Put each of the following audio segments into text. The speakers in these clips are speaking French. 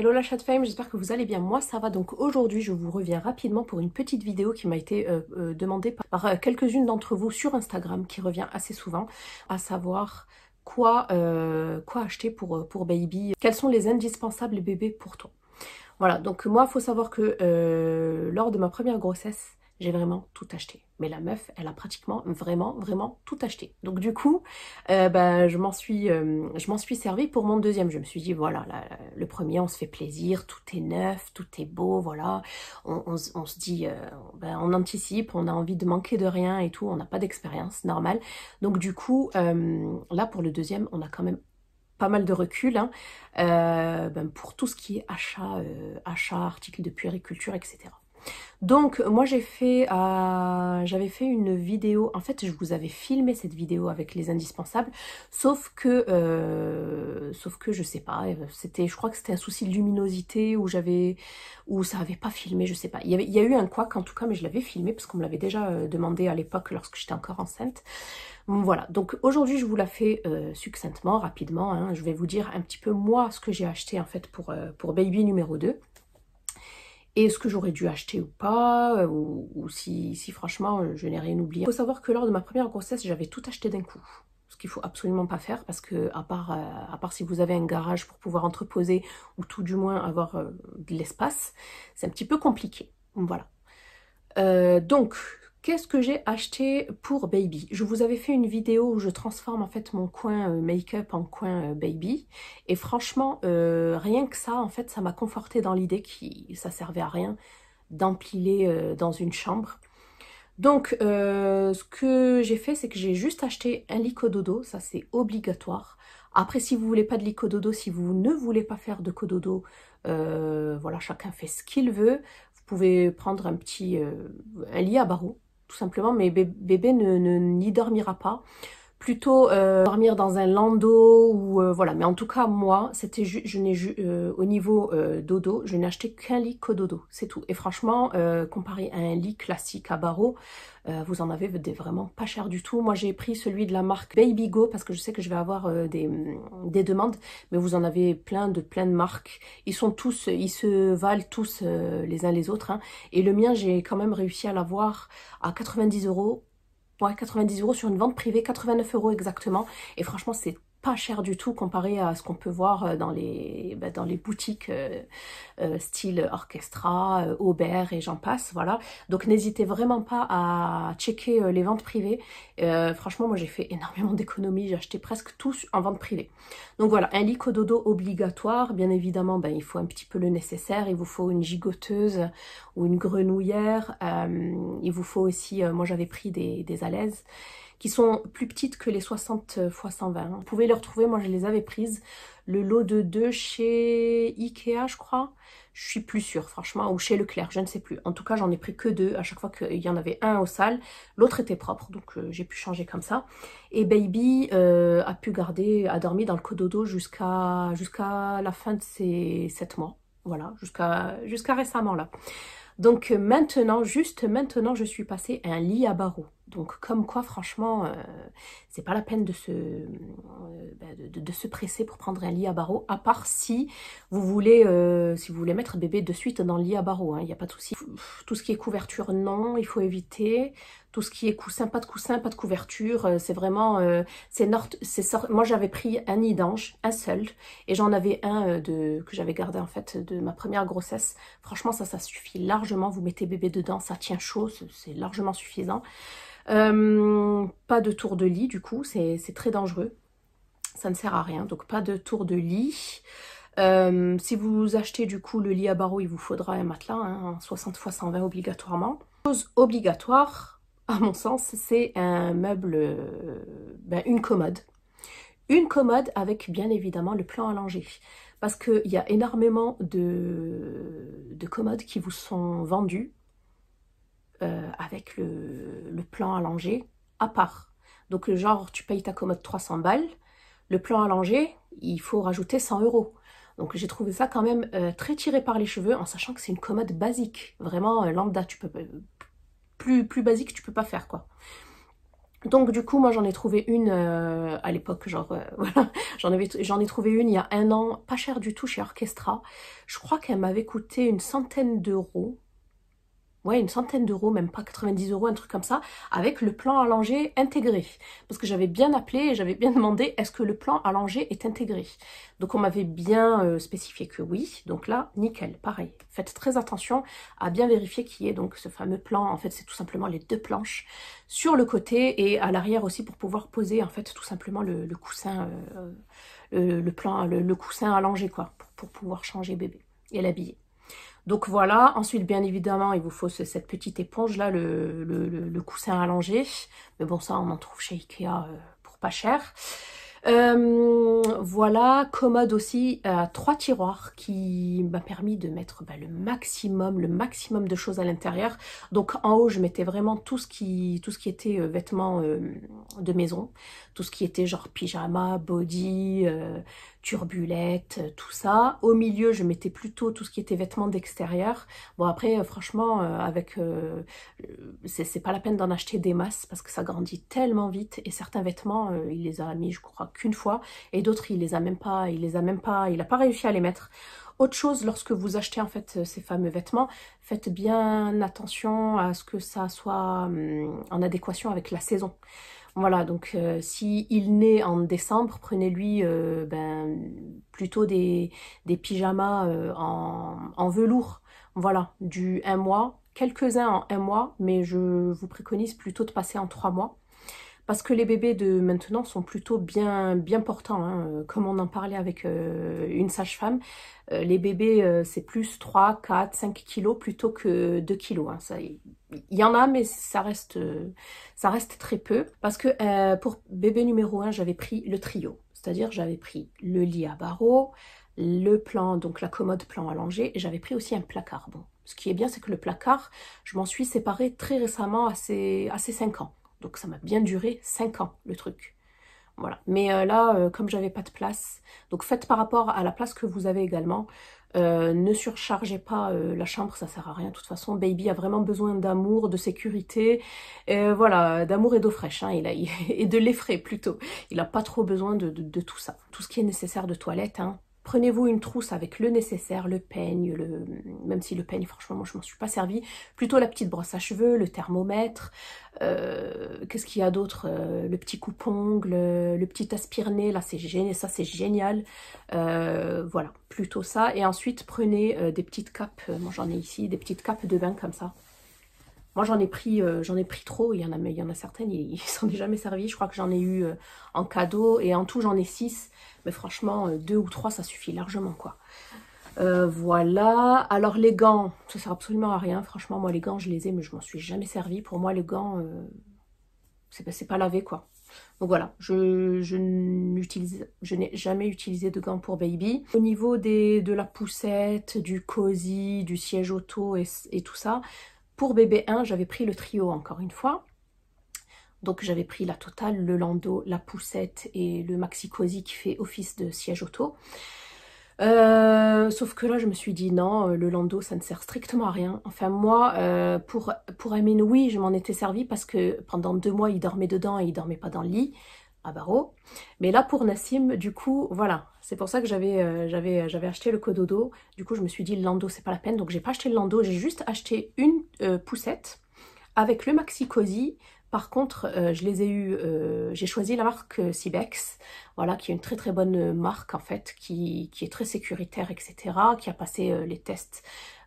Hello la chat j'espère que vous allez bien, moi ça va donc aujourd'hui je vous reviens rapidement pour une petite vidéo qui m'a été euh, euh, demandée par, euh, quelques-unes d'entre vous sur Instagram qui revient assez souvent, à savoir quoi, quoi acheter pour, pour baby, quels sont les indispensables bébés pour toi. Voilà donc moi faut savoir que lors de ma première grossesse j'ai vraiment tout acheté. Mais la meuf, elle a pratiquement vraiment, vraiment tout acheté. Donc du coup, euh, bah, je m'en suis, servie euh, je m'en suis servi pour mon deuxième. Je me suis dit voilà, le premier, on se fait plaisir, tout est neuf, tout est beau, voilà. On, se dit, euh, ben, on anticipe, on a envie de manquer de rien et tout, on n'a pas d'expérience, normal. Donc du coup, là pour le deuxième, on a quand même pas mal de recul hein. ben, pour tout ce qui est achat, achat, articles de puériculture, etc. Donc moi j'ai fait, euh, j'avais fait une vidéo, en fait je vous avais filmé cette vidéo avec les indispensables, sauf que, euh, sauf que je sais pas, euh, c'était, je crois que c'était un souci de luminosité ou j'avais, où ça avait pas filmé, je sais pas. Il y, a eu un quoi, en tout cas, mais je l'avais filmé parce qu'on me l'avait déjà demandé à l'époque lorsque j'étais encore enceinte. Voilà, donc aujourd'hui je vous la fais succinctement, rapidement, hein. je vais vous dire un petit peu moi ce que j'ai acheté en fait pour, pour baby numéro 2 et ce que j'aurais dû acheter ou pas, euh, ou, si, franchement euh, je n'ai rien oublié. Il faut savoir que lors de ma première grossesse, j'avais tout acheté d'un coup. Ce qu'il faut absolument pas faire parce que à part, euh, à part si vous avez un garage pour pouvoir entreposer ou tout du moins avoir de l'espace, c'est un petit peu compliqué. Voilà. donc, Qu'est-ce que j'ai acheté pour Baby Je vous avais fait une vidéo où je transforme en fait mon coin euh, make-up en coin euh, Baby. Et franchement, euh, rien que ça, en fait, ça m'a conforté dans l'idée que ça servait à rien d'empiler dans une chambre. Donc, ce que j'ai fait, c'est que j'ai juste acheté un dodo, Ça, c'est obligatoire. Après, si vous voulez pas de dodo, si vous ne voulez pas faire de cododo, voilà, chacun fait ce qu'il veut. Vous pouvez prendre un petit un lit à barreaux tout simplement, mais bébé n'y ne, n'y dormira pas plutôt euh, dormir dans un landau ou euh, voilà. Mais en tout cas, moi, c'était je n'ai euh, au niveau dodo, je n'ai acheté qu'un lit dodo. c'est tout. Et franchement, comparé à un lit classique à barreaux, vous en avez vraiment pas cher du tout. Moi, j'ai pris celui de la marque Baby Go parce que je sais que je vais avoir des, des, demandes, mais vous en avez plein de plein de marques. Ils sont tous, ils se valent tous les uns les autres. Hein. Et le mien, j'ai quand même réussi à l'avoir à 90 euros ouais, 90 euros sur une vente privée, 89 euros exactement. Et franchement, c'est pas cher du tout comparé à ce qu'on peut voir euh, dans les, bah, dans les boutiques euh, euh, style orchestra, euh, Aubert et j'en passe, voilà. Donc n'hésitez vraiment pas à checker les ventes privées. franchement, moi j'ai fait énormément d'économies, j'ai acheté presque tout en vente privée. Donc voilà, un lit cododo obligatoire, bien évidemment, ben, il faut un petit peu le nécessaire, il vous faut une gigoteuse ou une grenouillère, il vous faut aussi, moi j'avais pris des, des alaises, qui sont plus petites que les 60 x 120. Vous pouvez les retrouver, moi je les avais prises, le lot de deux chez Ikea je crois. Je suis plus sûre franchement, ou chez Leclerc, je ne sais plus. En tout cas j'en ai pris que deux, à chaque fois qu'il y en avait un au sale, l'autre était propre, donc euh, j'ai pu changer comme ça. Et Baby euh, a pu garder, a dormi dans le cododo jusqu'à jusqu'à la fin de ses 7 mois. Voilà, jusqu'à jusqu'à récemment là. Donc euh, maintenant, juste maintenant, je suis passée à un lit à barreaux. Donc comme quoi franchement, euh, c'est pas la peine de se, euh, bah, de, se, presser pour prendre un lit à barreaux, à part si vous voulez, euh, si vous voulez mettre bébé de suite dans le lit à barreaux, il hein, n'y a pas de souci. Tout ce qui est couverture, non, il faut éviter. Tout ce qui est coussin, pas de coussin, pas de couverture, c'est vraiment, c'est Moi j'avais pris un nid d'ange, un seul, et j'en avais un de que j'avais gardé en fait de ma première grossesse. Franchement ça, ça suffit largement. Vous mettez bébé dedans, ça tient chaud, c'est largement suffisant. Euh, pas de tour de lit du coup, c'est très dangereux. Ça ne sert à rien, donc pas de tour de lit. Euh, si vous achetez du coup le lit à barreaux, il vous faudra un matelas, 60 x 120 obligatoirement. Chose obligatoire, à mon sens, c'est un meuble, euh, ben, une commode. Une commode avec bien évidemment le plan allongé. Parce qu'il y a énormément de, de commodes qui vous sont vendues euh, avec le, plan allongé à part. Donc, genre, tu payes ta commode 300 balles, le plan allongé, il faut rajouter 100 euros. Donc, j'ai trouvé ça quand même euh, très tiré par les cheveux, en sachant que c'est une commode basique, vraiment euh, lambda, tu peux plus, plus basique, tu peux pas faire, quoi. Donc du coup, moi j'en ai trouvé une à l'époque, genre voilà, j'en j'en ai trouvé une il y a un an, pas cher du tout chez Orchestra. Je crois qu'elle m'avait coûté une centaine d'euros, ouais, une centaine d'euros, même pas 90 euros, un truc comme ça, avec le plan allongé intégré. Parce que j'avais bien appelé et j'avais bien demandé est-ce que le plan allongé est intégré. Donc on m'avait bien euh, spécifié que oui. Donc là, nickel, pareil. Faites très attention à bien vérifier qui est donc ce fameux plan. En fait, c'est tout simplement les deux planches sur le côté et à l'arrière aussi pour pouvoir poser en fait tout simplement le, coussin, euh, euh, le, plan, le, coussin allongé quoi, pour pouvoir changer bébé et l'habiller. Donc voilà, ensuite bien évidemment il vous faut cette petite éponge là, le, coussin allongé, mais bon ça on en trouve chez Ikea euh, pour pas cher. Euh, voilà, commode aussi, euh, trois tiroirs qui m'a permis de mettre bah, le maximum, le maximum de choses à l'intérieur. Donc en haut, je mettais vraiment tout ce qui, tout ce qui était vêtements de maison tout ce qui était genre pyjama, body, euh, turbulette, euh, tout ça. Au milieu, je mettais plutôt tout ce qui était vêtements d'extérieur. Bon après, euh, franchement, avec c'est pas la peine d'en acheter des masses parce que ça grandit tellement vite et certains vêtements, il les a mis je crois qu'une fois et d'autres il les a même pas, il les a même pas, il a pas réussi à les mettre. Autre chose, lorsque vous achetez en fait ces fameux vêtements, faites bien attention à ce que ça soit hum, en adéquation avec la saison. Voilà, donc euh, si s'il naît en décembre, prenez-lui euh, ben, plutôt des, des pyjamas euh, en, en, velours. Voilà, du un mois, quelques-uns en un mois, mais je vous préconise plutôt de passer en trois mois. Parce que les bébés de maintenant sont plutôt bien, bien portants, hein. euh, comme on en parlait avec euh, une sage-femme. Euh, les bébés, c'est plus 3, 4, 5 kilos plutôt que 2 kilos. Hein. Il y, en a, mais ça reste, ça reste très peu. Parce que pour bébé numéro 1, j'avais pris le trio. C'est-à-dire j'avais pris le lit à barreaux, le plan, donc la commode plan allongé, et j'avais pris aussi un placard. Bon, ce qui est bien, c'est que le placard, je m'en suis séparée très récemment, à ses, à ses 5 ans. Donc ça m'a bien duré 5 ans le truc. Voilà. Mais euh, là, euh, comme j'avais pas de place, donc faites par rapport à la place que vous avez également. Euh, ne surchargez pas la chambre, ça sert à rien. De toute façon, Baby a vraiment besoin d'amour, de sécurité, voilà, d'amour et d'eau fraîche, hein, il a, et de l'effraie plutôt. Il n'a pas trop besoin de, de, tout ça. Tout ce qui est nécessaire de toilette, hein, Prenez-vous une trousse avec le nécessaire, le peigne, le... même si le peigne, franchement, moi je m'en suis pas servi. Plutôt la petite brosse à cheveux, le thermomètre, euh, qu'est-ce qu'il y a d'autre euh, Le petit coupe le petit aspire là c'est génial, ça c'est génial. Euh, voilà, plutôt ça. Et ensuite, prenez des petites capes, moi j'en ai ici, des petites capes de bain comme ça. Moi, j'en ai pris, euh, j'en ai pris trop. Il y en a, mais il y en a certaines, ils s'en est jamais servis. Je crois que j'en ai eu euh, en cadeau et en tout, j'en ai 6. Mais franchement, euh, deux ou trois, ça suffit largement, quoi. voilà. Alors, les gants, ça sert absolument à rien. Franchement, moi, les gants, je les ai, mais je m'en suis jamais servi. Pour moi, les gants, c'est pas lavé, quoi. Donc voilà, je, je n'ai jamais utilisé de gants pour baby. Au niveau des, de la poussette, du cosy, du siège auto et tout ça, pour bébé 1, j'avais pris le trio encore une fois. Donc j'avais pris la totale, le landau, la poussette et le maxi cosy qui fait office de siège auto. Euh, sauf que là je me suis dit non, le landau ça ne sert strictement à rien. Enfin moi, euh, pour, pour je m'en étais servi parce que pendant deux mois il dormait dedans et il dormait pas dans le lit à ah barreau, oh. Mais là, pour Nassim, du coup, voilà. C'est pour ça que j'avais euh, euh, acheté le Cododo. Du coup, je me suis dit, le Lando, c'est pas la peine. Donc, j'ai pas acheté le Lando. J'ai juste acheté une euh, poussette avec le Maxi Cozy par contre, euh, je les ai eu, euh, j'ai choisi la marque Cybex, voilà, qui est une très très bonne marque en fait, qui, qui est très sécuritaire, etc., qui a passé euh, les tests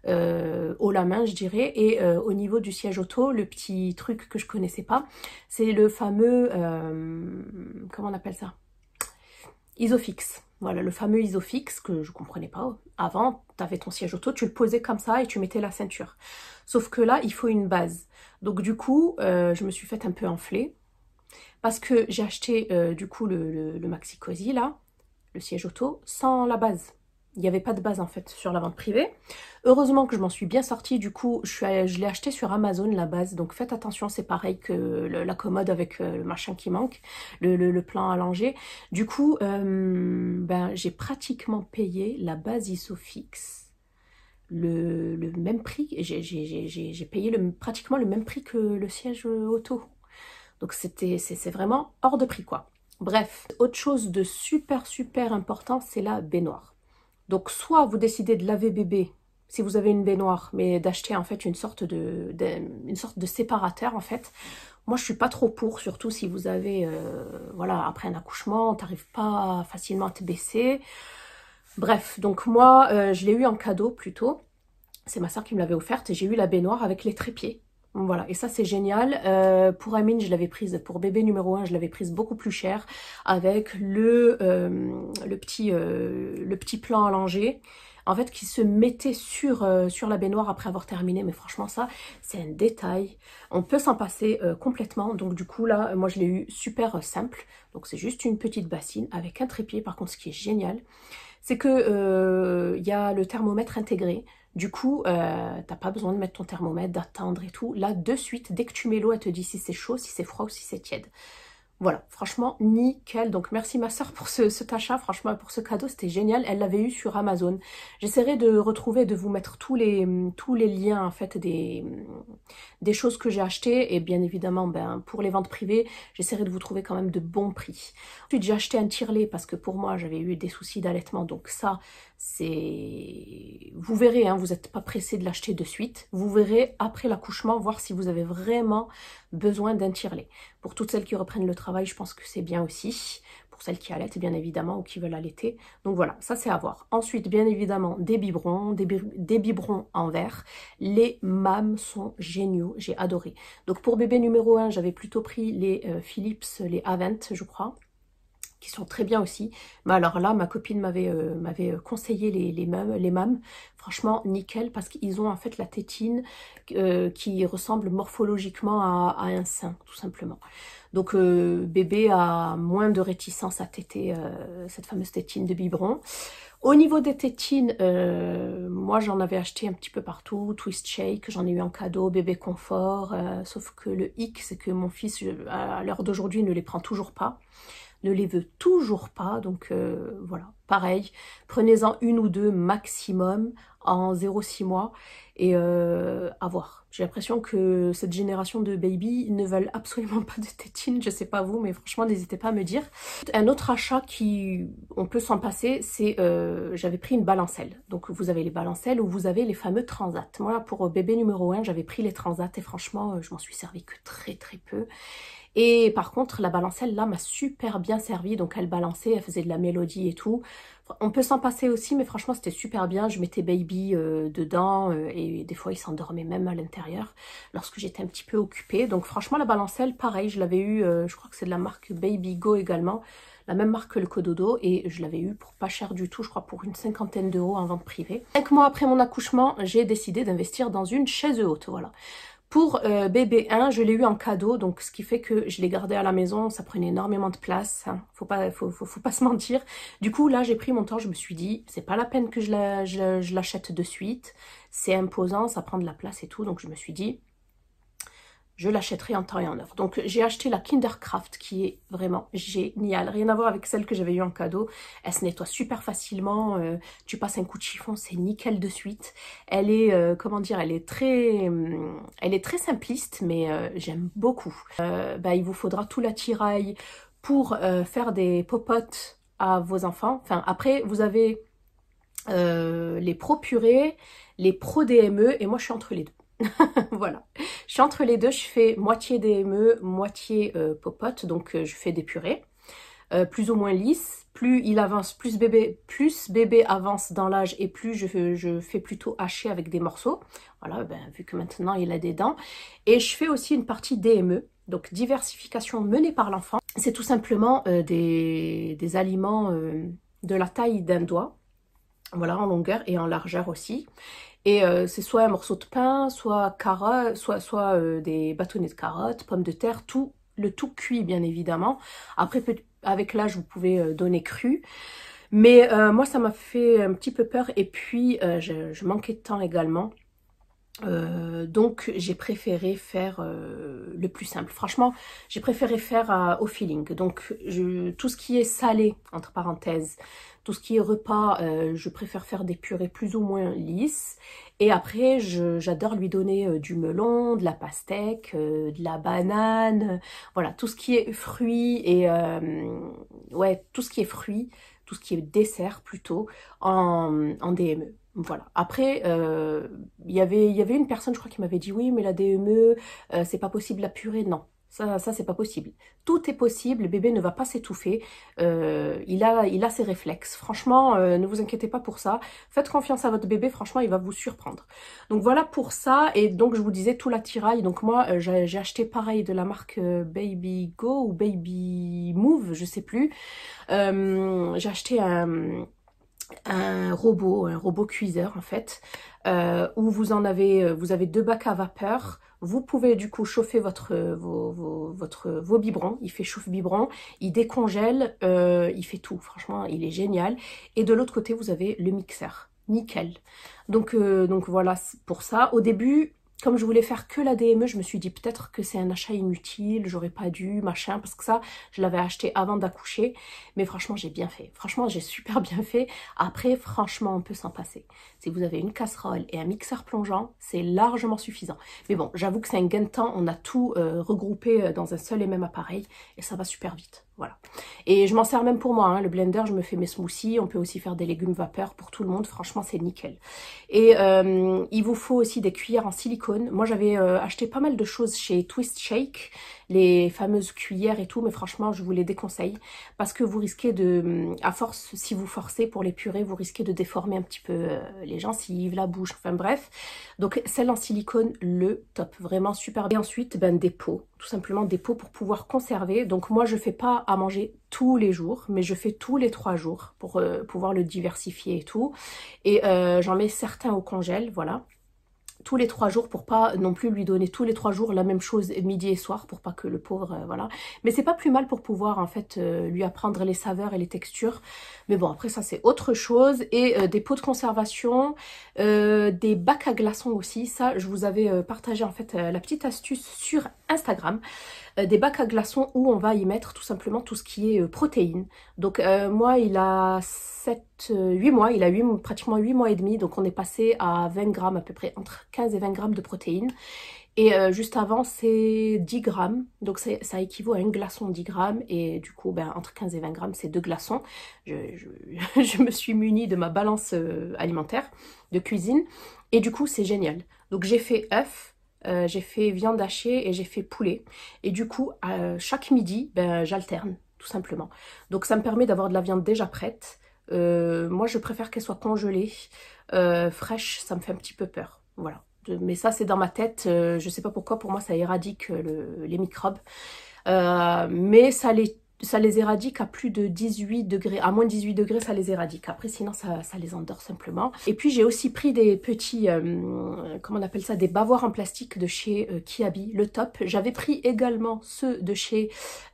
haut la main, je dirais. Et au niveau du siège auto, le petit truc que je connaissais pas, c'est le fameux, comment on appelle ça Isofix. Voilà, le fameux isofix que je comprenais pas. Avant, tu avais ton siège auto, tu le posais comme ça et tu mettais la ceinture. Sauf que là, il faut une base. Donc du coup, euh, je me suis faite un peu enfler. Parce que j'ai acheté euh, du coup le, Maxi Cosi là, le siège auto, sans la base il n'y avait pas de base en fait sur la vente privée. Heureusement que je m'en suis bien sortie, du coup je, l'ai acheté sur Amazon la base, donc faites attention, c'est pareil que la commode avec euh, le machin qui manque, le, plan allongé. Du coup, euh, ben, j'ai pratiquement payé la base ISOFIX. Le, le même prix, j'ai payé le, pratiquement le même prix que le siège auto. Donc c'était c'est vraiment hors de prix quoi. Bref, autre chose de super super important, c'est la baignoire. Donc soit vous décidez de laver bébé si vous avez une baignoire, mais d'acheter en fait une sorte de, une sorte de séparateur en fait. Moi je suis pas trop pour, surtout si vous avez, euh, voilà, après un accouchement, t'arrives pas facilement à te baisser. Bref, donc moi euh, je l'ai eu en cadeau plutôt. C'est ma soeur qui me l'avait offerte et j'ai eu la baignoire avec les trépieds. Voilà, et ça c'est génial. Euh, pour Amine, je l'avais prise, pour bébé numéro 1, je l'avais prise beaucoup plus cher avec le, euh, le, petit, euh, le petit plan allongé. En fait, qui se mettait sur, sur la baignoire après avoir terminé. Mais franchement, ça, c'est un détail. On peut s'en passer complètement. Donc du coup, là, moi, je l'ai eu super simple. Donc c'est juste une petite bassine avec un trépied. Par contre, ce qui est génial, c'est que il y a le thermomètre intégré. Du coup, euh, t'as pas besoin de mettre ton thermomètre, d'attendre et tout. Là, de suite, dès que tu mets l'eau, elle te dit si c'est chaud, si c'est froid ou si c'est tiède. Voilà, franchement, nickel. Donc merci ma soeur pour ce, cet achat, franchement, pour ce cadeau, c'était génial. Elle l'avait eu sur Amazon. J'essaierai de retrouver, de vous mettre tous les, tous les liens en fait des, des choses que j'ai achetées. Et bien évidemment, ben, pour les ventes privées, j'essaierai de vous trouver quand même de bons prix. Ensuite, j'ai acheté un tirelet parce que pour moi, j'avais eu des soucis d'allaitement. Donc ça, c'est... Vous verrez, hein, vous n'êtes pas pressé de l'acheter de suite. Vous verrez après l'accouchement, voir si vous avez vraiment besoin d'un tirelet. Pour toutes celles qui reprennent le travail, je pense que c'est bien aussi. Pour celles qui allaitent, bien évidemment, ou qui veulent allaiter. Donc voilà, ça c'est à voir. Ensuite, bien évidemment, des biberons, des, biberons en verre. Les mâmes sont géniaux, j'ai adoré. Donc pour bébé numéro 1, j'avais plutôt pris les euh, Philips, les Avent, je crois qui sont très bien aussi. Mais alors là, ma copine m'avait euh, m'avait euh, conseillé les, les, mâmes, les Franchement, nickel, parce qu'ils ont en fait la tétine euh, qui ressemble morphologiquement à, un sein, tout simplement. Donc bébé a moins de réticence à téter cette fameuse tétine de biberon. Au niveau des tétines, moi j'en avais acheté un petit peu partout, Twist Shake, j'en ai eu en cadeau, Bébé Confort, sauf que le hic, c'est que mon fils, à l'heure d'aujourd'hui, ne les prend toujours pas ne les veut toujours pas. Donc euh, voilà, pareil, prenez-en une ou deux maximum en 0,6 mois et euh, à voir. J'ai l'impression que cette génération de baby ne veulent absolument pas de tétines, je ne sais pas vous, mais franchement n'hésitez pas à me dire. Un autre achat qui on peut s'en passer, c'est euh, j'avais pris une balancelle. Donc vous avez les balancelles ou vous avez les fameux transats. Moi pour euh, bébé numéro 1, j'avais pris les transats et franchement euh, je m'en suis servi que très très peu. Et par contre, la balancelle, là, m'a super bien servi. Donc, elle balançait, elle faisait de la mélodie et tout. On peut s'en passer aussi, mais franchement, c'était super bien. Je mettais Baby dedans et des fois, il s'endormait même à l'intérieur lorsque j'étais un petit peu occupée. Donc franchement, la balancelle, pareil, je l'avais eu, euh, je crois que c'est de la marque Baby Go également, la même marque que le Cododo et je l'avais eu pour pas cher du tout, je crois pour une cinquantaine d'euros en vente privée. Cinq mois après mon accouchement, j'ai décidé d'investir dans une chaise haute, voilà. Pour euh, bébé 1, je l'ai eu en cadeau, donc ce qui fait que je l'ai gardé à la maison, ça prenait énormément de place, hein. faut, pas, faut, pas se mentir. Du coup, là, j'ai pris mon temps, je me suis dit, c'est pas la peine que je l'achète je, de suite, c'est imposant, ça prend de la place et tout, donc je me suis dit, je l'achèterai en temps et en oeuvre. Donc j'ai acheté la Kindercraft qui est vraiment géniale. Rien à voir avec celle que j'avais eue en cadeau. Elle se nettoie super facilement. Euh, tu passes un coup de chiffon, c'est nickel de suite. Elle est, euh, comment dire, elle est très, euh, elle est très simpliste, mais j'aime beaucoup. Bah, il vous faudra tout l'attirail pour faire des popotes à vos enfants. Enfin, après, vous avez les pro purées, les pro DME, et moi je suis entre les deux. voilà. Je entre les deux, je fais moitié DME, moitié euh, popote, donc euh, je fais des purées. Euh, plus ou moins lisses, plus il avance, plus bébé, plus bébé avance dans l'âge et plus je, fais plutôt haché avec des morceaux. Voilà, ben, vu que maintenant il a des dents. Et je fais aussi une partie DME, donc diversification menée par l'enfant. C'est tout simplement des, des, aliments de la taille d'un doigt, voilà, en longueur et en largeur aussi. Et euh, c'est soit un morceau de pain, soit, carotte, soit, soit euh, des bâtonnets de carottes, pommes de terre, tout, le tout cuit bien évidemment. Après, avec l'âge, vous pouvez euh, donner cru. Mais moi, ça m'a fait un petit peu peur. Et puis, je, je manquais de temps également. Euh, donc j'ai préféré faire euh, le plus simple. Franchement, j'ai préféré faire euh, au feeling. Donc je, tout ce qui est salé, entre parenthèses, tout ce qui est repas, euh, je préfère faire des purées plus ou moins lisses. Et après, j'adore lui donner du melon, de la pastèque, de la banane, voilà, tout ce qui est fruits et ouais, tout ce qui est fruits, ce qui est dessert plutôt, en, DME. Voilà. Après, euh, y il y avait une personne, je crois, qui m'avait dit oui, mais la DME, euh, c'est pas possible la purée. Non, ça, ça c'est pas possible. Tout est possible, le bébé ne va pas s'étouffer, euh, il, a, il a ses réflexes. Franchement, euh, ne vous inquiétez pas pour ça. Faites confiance à votre bébé, franchement, il va vous surprendre. Donc voilà pour ça, et donc je vous disais tout l'attirail. Donc moi, euh, j'ai acheté pareil de la marque Baby Go ou Baby Move, je sais plus. j'ai acheté un un robot, un robot cuiseur en fait, euh, où vous en avez, euh, vous avez deux bacs à vapeur. Vous pouvez du coup chauffer votre, vos, vibrants, votre, vos Il fait chauffe vibrant il décongèle, euh, il fait tout. Franchement, il est génial. Et de l'autre côté, vous avez le mixeur. Nickel. Donc, donc voilà pour ça. Au début, comme je voulais faire que la DME, je me suis dit peut-être que c'est un achat inutile, j'aurais pas dû, machin, parce que ça, je l'avais acheté avant d'accoucher. Mais franchement, j'ai bien fait. Franchement, j'ai super bien fait. Après, franchement, on peut s'en passer. Si vous avez une casserole et un mixeur plongeant, c'est largement suffisant. Mais bon, j'avoue que c'est un gain de temps, on a tout euh, regroupé euh, dans un seul et même appareil, et ça va super vite. Et je m'en sers même pour moi, hein. le blender, je me fais mes smoothies, on peut aussi faire des légumes vapeur pour tout le monde, franchement c'est nickel. Et euh, il vous faut aussi des cuillères en silicone. Moi j'avais euh, acheté pas mal de choses chez Twist Shake, les fameuses cuillères et tout, mais franchement je vous les déconseille parce que vous risquez de, à force, si vous forcez pour les purées, vous risquez de déformer un petit peu gens euh, les gencives, la bouche, enfin bref. Donc celle en silicone, le top, vraiment super Et ensuite, ben des pots, tout simplement des pots pour pouvoir conserver. Donc moi je fais pas manger tous les jours, mais je fais tous les trois jours pour euh, pouvoir le diversifier et tout. Et euh, j'en mets certains au congèle, voilà tous les trois jours pour pas non plus lui donner tous les trois jours la même chose midi et soir pour pas que le pauvre euh, voilà mais c'est pas plus mal pour pouvoir en fait lui apprendre les saveurs et les textures mais bon après ça c'est autre chose et des pots de conservation des bacs à glaçons aussi ça je vous avais partagé en fait la petite astuce sur Instagram, euh, des bacs à glaçons où on va y mettre tout simplement tout ce qui est euh, protéines. Donc euh, moi, il a 7, 8 mois, il a 8, pratiquement 8 mois et demi, donc on est passé à 20 grammes à peu près, entre 15 et 20 grammes de protéines. Et juste avant, c'est 10 grammes, donc ça équivaut à un glaçon 10 grammes, et du coup, ben, entre 15 et 20 grammes, c'est deux glaçons. Je, je, me suis munie de ma balance alimentaire de cuisine, et du coup, c'est génial. Donc j'ai fait œufs, euh, j'ai fait viande hachée et j'ai fait poulet. Et du coup, à chaque midi, ben, j'alterne, tout simplement. Donc ça me permet d'avoir de la viande déjà prête. Euh, moi, je préfère qu'elle soit congelée. Euh, fraîche, ça me fait un petit peu peur. Voilà. Mais ça, c'est dans ma tête. je ne sais pas pourquoi, pour moi, ça éradique les microbes. mais ça l'est ça les éradique à plus de 18 degrés. À moins de 18 degrés, ça les éradique. Après, sinon, ça, ça les endort simplement. Et puis, j'ai aussi pris des petits, euh, comment on appelle ça, des bavoirs en plastique de chez euh, Kiabi, le top. J'avais pris également ceux de chez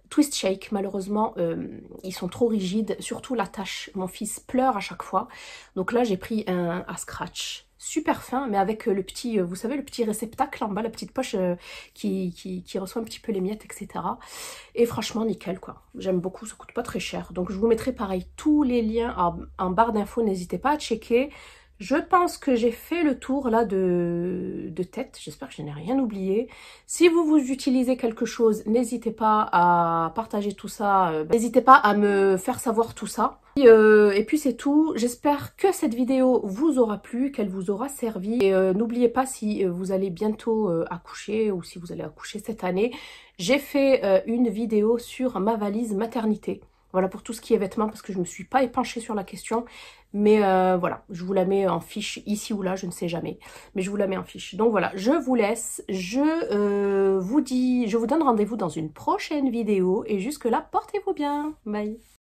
Twist Shake, malheureusement, euh, ils sont trop rigides, surtout la tâche. Mon fils pleure à chaque fois. Donc là, j'ai pris un à scratch super fin, mais avec euh, le petit, euh, vous savez, le petit réceptacle en bas, la petite poche euh, qui, qui, qui reçoit un petit peu les miettes, etc. Et franchement, nickel, quoi. J'aime beaucoup, ça coûte pas très cher. Donc, je vous mettrai pareil tous les liens en, barre d'infos, n'hésitez pas à checker. Je pense que j'ai fait le tour là de, de tête, j'espère que je n'ai rien oublié. Si vous vous utilisez quelque chose, n'hésitez pas à partager tout ça, n'hésitez pas à me faire savoir tout ça. Euh, et puis c'est tout. J'espère que cette vidéo vous aura plu, qu'elle vous aura servi. Et euh, n'oubliez pas si euh, vous allez bientôt accoucher ou si vous allez accoucher cette année, j'ai fait une vidéo sur ma valise maternité. Voilà pour tout ce qui est vêtements parce que je ne me suis pas épanchée sur la question. Mais voilà, je vous la mets en fiche ici ou là, je ne sais jamais. Mais je vous la mets en fiche. Donc voilà, je vous laisse. Je vous dis, je vous donne rendez-vous dans une prochaine vidéo. Et jusque là, portez-vous bien. Bye